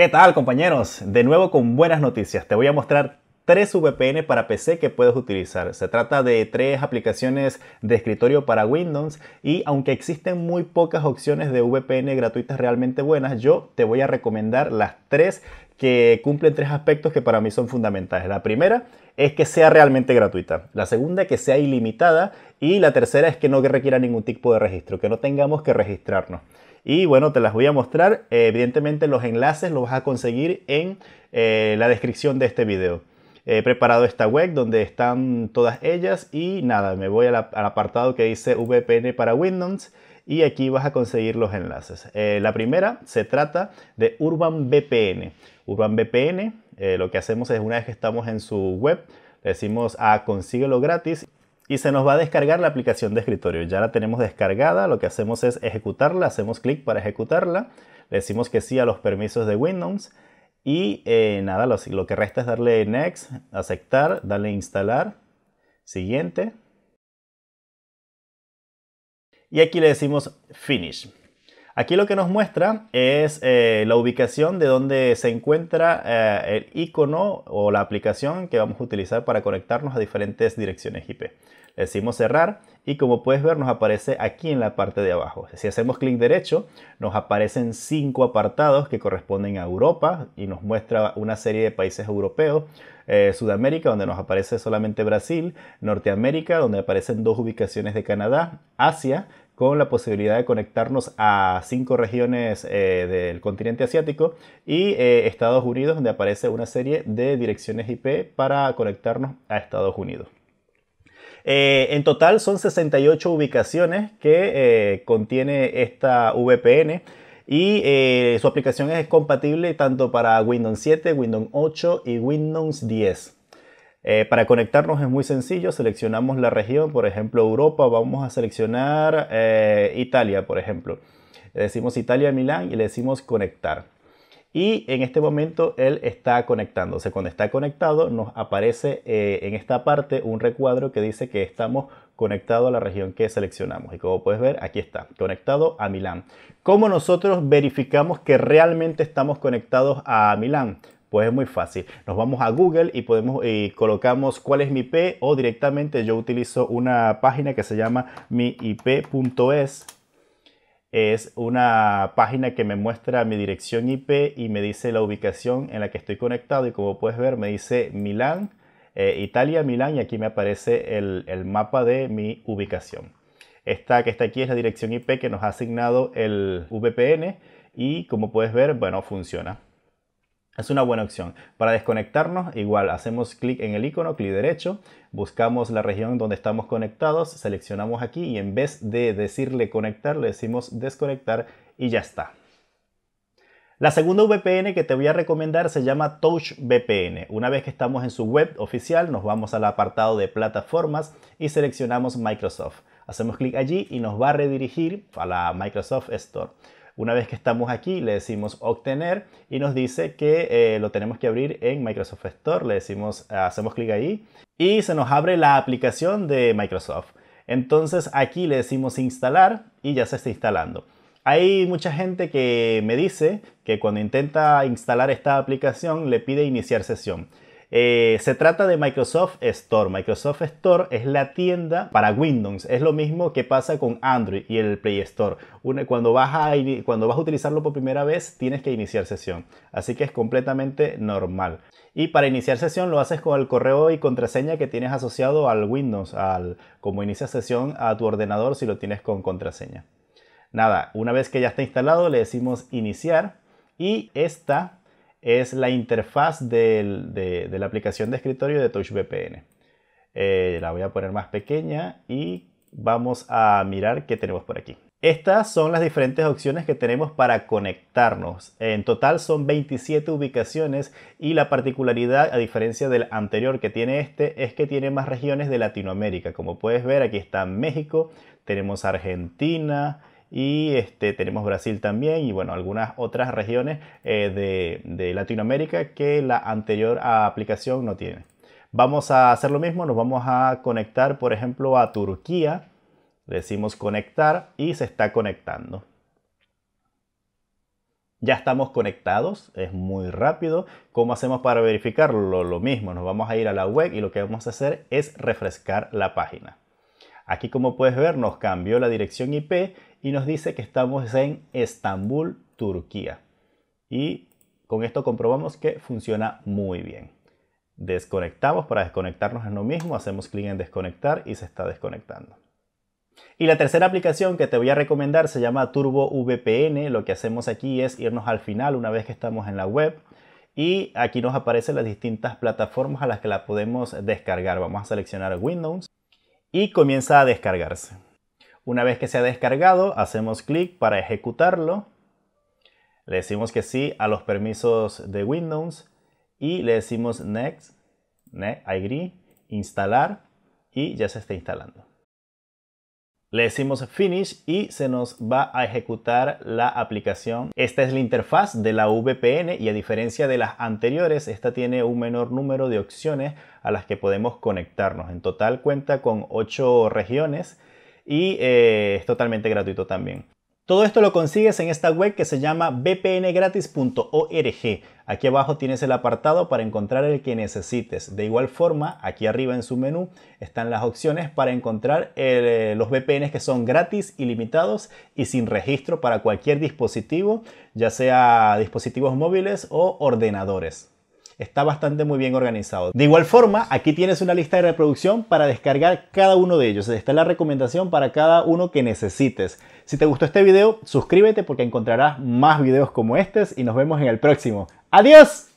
¿Qué tal compañeros? De nuevo con buenas noticias. Te voy a mostrar tres VPN para PC que puedes utilizar. Se trata de tres aplicaciones de escritorio para Windows y aunque existen muy pocas opciones de VPN gratuitas realmente buenas, yo te voy a recomendar las tres que cumplen tres aspectos que para mí son fundamentales. La primera es que sea realmente gratuita, la segunda que sea ilimitada y la tercera es que no requiera ningún tipo de registro, que no tengamos que registrarnos. Y bueno, te las voy a mostrar. evidentemente los enlaces los vas a conseguir en eh, la descripción de este video. He preparado esta web donde están todas ellas y nada, me voy al apartado que dice VPN para Windows y aquí vas a conseguir los enlaces. Eh, la primera se trata de Urban VPN. Urban VPN eh, lo que hacemos es una vez que estamos en su web, le decimos a ah, consíguelo gratis y se nos va a descargar la aplicación de escritorio. Ya la tenemos descargada, lo que hacemos es ejecutarla, hacemos clic para ejecutarla, le decimos que sí a los permisos de Windows y eh, nada, lo que resta es darle Next, aceptar, darle instalar, siguiente. Y aquí le decimos Finish. Aquí lo que nos muestra es eh, la ubicación de donde se encuentra eh, el icono o la aplicación que vamos a utilizar para conectarnos a diferentes direcciones IP. Le decimos cerrar y como puedes ver nos aparece aquí en la parte de abajo. Si hacemos clic derecho nos aparecen cinco apartados que corresponden a Europa y nos muestra una serie de países europeos, eh, Sudamérica donde nos aparece solamente Brasil, Norteamérica donde aparecen dos ubicaciones de Canadá, Asia con la posibilidad de conectarnos a cinco regiones eh, del continente asiático y eh, Estados Unidos, donde aparece una serie de direcciones IP para conectarnos a Estados Unidos. Eh, en total son 68 ubicaciones que contiene esta VPN y su aplicación es compatible tanto para Windows 7, Windows 8 y Windows 10. Eh, para conectarnos es muy sencillo, seleccionamos la región, por ejemplo Europa, vamos a seleccionar eh, Italia, por ejemplo. Le decimos Italia, Milán y le decimos conectar. Y en este momento él está conectándose. Cuando está conectado nos aparece eh, en esta parte un recuadro que dice que estamos conectados a la región que seleccionamos. Y como puedes ver, aquí está, conectado a Milán. ¿Cómo nosotros verificamos que realmente estamos conectados a Milán? Pues es muy fácil. Nos vamos a Google y podemos eh, colocamos cuál es mi IP o directamente yo utilizo una página que se llama miip.es. Es una página que me muestra mi dirección IP y me dice la ubicación en la que estoy conectado y como puedes ver me dice Milán, eh, Italia, Milán y aquí me aparece el mapa de mi ubicación. Esta que está aquí es la dirección IP que nos ha asignado el VPN y como puedes ver, bueno, funciona. Es una buena opción. Para desconectarnos, igual hacemos clic en el icono, clic derecho, buscamos la región donde estamos conectados, seleccionamos aquí y en vez de decirle conectar, le decimos desconectar y ya está. La segunda VPN que te voy a recomendar se llama Touch VPN. Una vez que estamos en su web oficial, nos vamos al apartado de plataformas y seleccionamos Microsoft. Hacemos clic allí y nos va a redirigir a la Microsoft Store. Una vez que estamos aquí, le decimos obtener y nos dice que eh, lo tenemos que abrir en Microsoft Store. Le decimos, hacemos clic ahí y se nos abre la aplicación de Microsoft. Entonces aquí le decimos instalar y ya se está instalando. Hay mucha gente que me dice que cuando intenta instalar esta aplicación le pide iniciar sesión. Eh, se trata de Microsoft Store. Microsoft Store es la tienda para Windows. Es lo mismo que pasa con Android y el Play Store. cuando, vas a, utilizarlo por primera vez, tienes que iniciar sesión. Así que es completamente normal. Y para iniciar sesión lo haces con el correo y contraseña que tienes asociado al Windows, al, como inicia sesión a tu ordenador si lo tienes con contraseña. Nada, una vez que ya está instalado le decimos iniciar y esta es la interfaz de, la aplicación de escritorio de TouchVPN. Eh, la voy a poner más pequeña y vamos a mirar qué tenemos por aquí. Estas son las diferentes opciones que tenemos para conectarnos. En total son 27 ubicaciones y la particularidad, a diferencia del anterior que tiene este, es que tiene más regiones de Latinoamérica. Como puedes ver, aquí está México, tenemos Argentina, y este, tenemos Brasil también y bueno, algunas otras regiones eh, de, de Latinoamérica que la anterior aplicación no tiene. Vamos a hacer lo mismo, nos vamos a conectar por ejemplo a Turquía, decimos conectar y se está conectando. Ya estamos conectados, es muy rápido. ¿Cómo hacemos para verificarlo? Lo mismo, nos vamos a ir a la web y lo que vamos a hacer es refrescar la página. Aquí como puedes ver nos cambió la dirección IP y nos dice que estamos en Estambul, Turquía. Y con esto comprobamos que funciona muy bien. Desconectamos, para desconectarnos es lo mismo, hacemos clic en desconectar y se está desconectando. Y la tercera aplicación que te voy a recomendar se llama Turbo VPN. Lo que hacemos aquí es irnos al final una vez que estamos en la web y aquí nos aparecen las distintas plataformas a las que la podemos descargar. Vamos a seleccionar Windows y comienza a descargarse. Una vez que se ha descargado, hacemos clic para ejecutarlo. Le decimos que sí a los permisos de Windows y le decimos Next, Next, agree, instalar y ya se está instalando. Le decimos Finish y se nos va a ejecutar la aplicación. Esta es la interfaz de la VPN y a diferencia de las anteriores, esta tiene un menor número de opciones a las que podemos conectarnos. En total cuenta con 8 regiones y eh, es totalmente gratuito también. Todo esto lo consigues en esta web que se llama bpngratis.org. Aquí abajo tienes el apartado para encontrar el que necesites. De igual forma, aquí arriba en su menú están las opciones para encontrar eh, los VPNs que son gratis, ilimitados y sin registro para cualquier dispositivo, ya sea dispositivos móviles o ordenadores está bastante muy bien organizado. De igual forma, aquí tienes una lista de reproducción para descargar cada uno de ellos. Está la recomendación para cada uno que necesites. Si te gustó este video, suscríbete porque encontrarás más videos como este y nos vemos en el próximo. ¡Adiós!